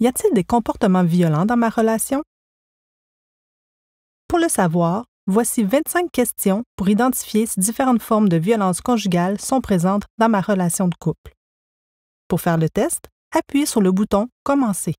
Y a-t-il des comportements violents dans ma relation? Pour le savoir, voici 25 questions pour identifier si différentes formes de violence conjugale sont présentes dans ma relation de couple. Pour faire le test, appuyez sur le bouton Commencer.